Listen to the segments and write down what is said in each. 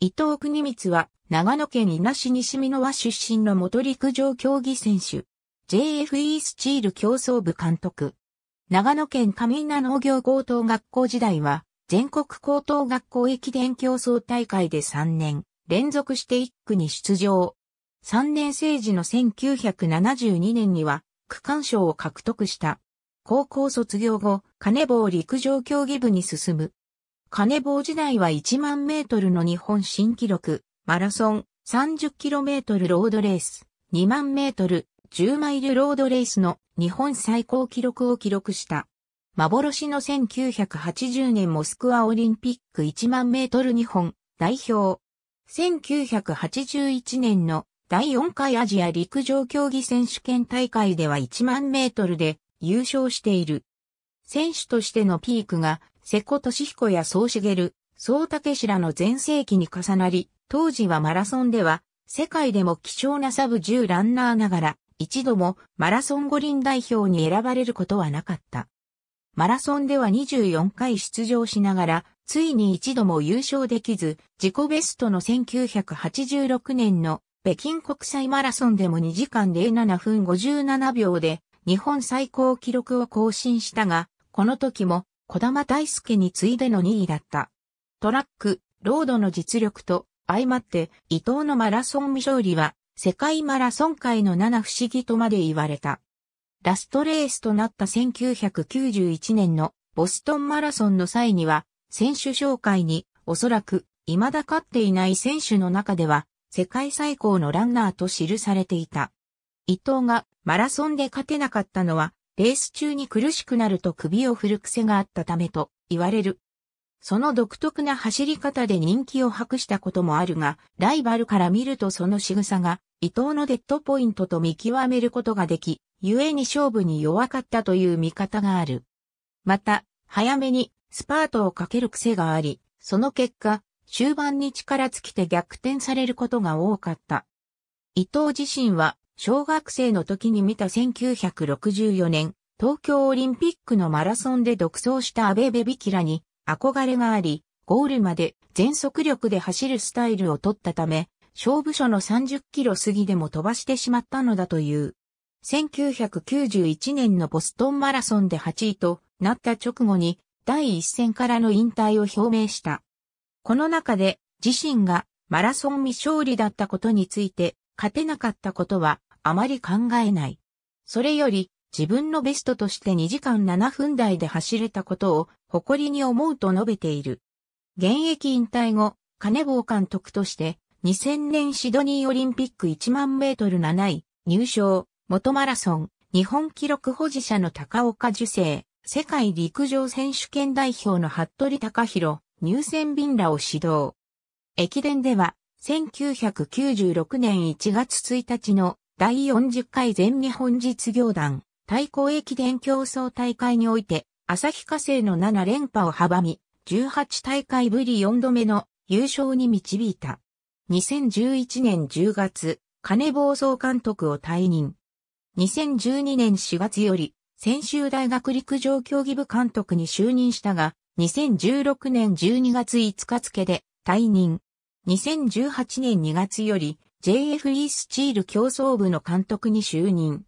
伊藤国光は、長野県伊那市西美濃和出身の元陸上競技選手。JFE スチール競争部監督。長野県上稲農業高等学校時代は、全国高等学校駅伝競争大会で3年、連続して1区に出場。3年生時の1972年には、区間賞を獲得した。高校卒業後、金棒陸上競技部に進む。金棒時代は1万メートルの日本新記録、マラソン、30キロメートルロードレース、2万メートル、10マイルロードレースの日本最高記録を記録した。幻の1980年モスクワオリンピック1万メートル日本代表。1981年の第4回アジア陸上競技選手権大会では1万メートルで優勝している。選手としてのピークが瀬古利彦や総茂、総武氏らの前世紀に重なり、当時はマラソンでは、世界でも希少なサブ10ランナーながら、一度もマラソン五輪代表に選ばれることはなかった。マラソンでは24回出場しながら、ついに一度も優勝できず、自己ベストの1986年の北京国際マラソンでも2時間07分57秒で日本最高記録を更新したが、この時も児玉大輔に次いでの2位だった。トラック、ロードの実力と相まって伊藤のマラソン未勝利は世界マラソン界の七不思議とまで言われた。ラストレースとなった1991年のボストンマラソンの際には選手紹介におそらく未だ勝っていない選手の中では世界最高のランナーと記されていた。伊藤がマラソンで勝てなかったのはレース中に苦しくなると首を振る癖があったためと言われる。その独特な走り方で人気を博したこともあるが、ライバルから見るとその仕草が伊藤のデッドポイントと見極めることができ、故に勝負に弱かったという見方がある。また、早めにスパートをかける癖があり、その結果、終盤に力尽きて逆転されることが多かった。伊藤自身は、小学生の時に見た1964年、東京オリンピックのマラソンで独走した安倍ベビキラに憧れがあり、ゴールまで全速力で走るスタイルを取ったため、勝負所の30キロ過ぎでも飛ばしてしまったのだという。1991年のボストンマラソンで8位となった直後に第一戦からの引退を表明した。この中で自身がマラソン未勝利だったことについて勝てなかったことはあまり考えない。それより自分のベストとして2時間7分台で走れたことを誇りに思うと述べている。現役引退後、金坊監督として2000年シドニーオリンピック1万メートル7位、入賞、元マラソン、日本記録保持者の高岡受精、世界陸上選手権代表の服部隆弘、入選便らを指導。駅伝では、1996年1月1日の第40回全日本実業団対抗駅伝競争大会において、旭化成の7連覇を阻み、18大会ぶり4度目の優勝に導いた。2011年10月、金坊総監督を退任。2012年4月より、専修大学陸上競技部監督に就任したが、2016年12月5日付で退任。2018年2月より、JFE スチール競争部の監督に就任。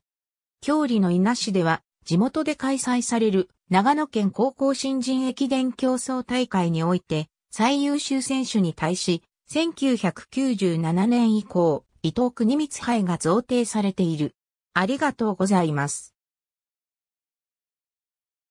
郷里の稲市では、地元で開催される長野県高校新人駅伝競争大会において、最優秀選手に対し、1997年以降、伊藤国光杯が贈呈されている。ありがとうございます。